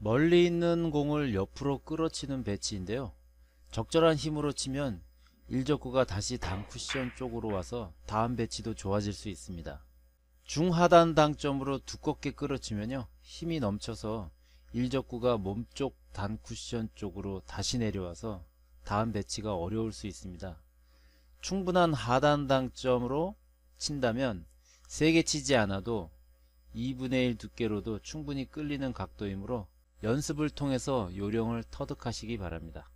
멀리 있는 공을 옆으로 끌어치는 배치인데요. 적절한 힘으로 치면 일적구가 다시 단 쿠션 쪽으로 와서 다음 배치도 좋아질 수 있습니다. 중하단 당점으로 두껍게 끌어치면요. 힘이 넘쳐서 일적구가 몸쪽 단 쿠션 쪽으로 다시 내려와서 다음 배치가 어려울 수 있습니다. 충분한 하단 당점으로 친다면 세게 치지 않아도 2분의 1 두께로도 충분히 끌리는 각도이므로 연습을 통해서 요령을 터득하시기 바랍니다.